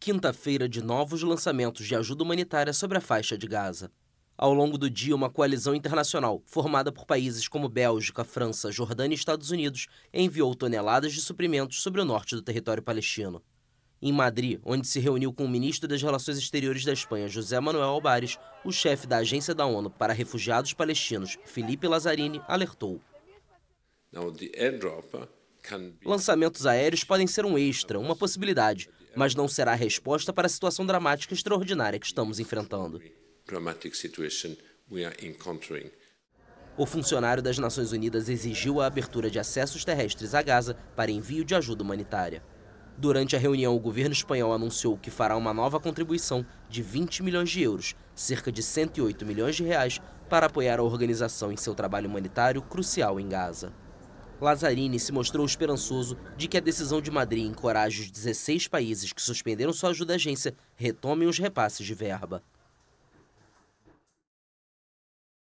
quinta-feira de novos lançamentos de ajuda humanitária sobre a faixa de Gaza. Ao longo do dia, uma coalizão internacional, formada por países como Bélgica, França, Jordânia e Estados Unidos, enviou toneladas de suprimentos sobre o norte do território palestino. Em Madrid, onde se reuniu com o ministro das Relações Exteriores da Espanha, José Manuel Albares, o chefe da Agência da ONU para Refugiados Palestinos, Felipe Lazzarini, alertou. Lançamentos aéreos podem ser um extra, uma possibilidade, mas não será a resposta para a situação dramática e extraordinária que estamos enfrentando. O funcionário das Nações Unidas exigiu a abertura de acessos terrestres a Gaza para envio de ajuda humanitária. Durante a reunião, o governo espanhol anunciou que fará uma nova contribuição de 20 milhões de euros, cerca de 108 milhões de reais, para apoiar a organização em seu trabalho humanitário crucial em Gaza. Lazzarini se mostrou esperançoso de que a decisão de Madrid encoraje os 16 países que suspenderam sua ajuda à agência retomem os repasses de verba.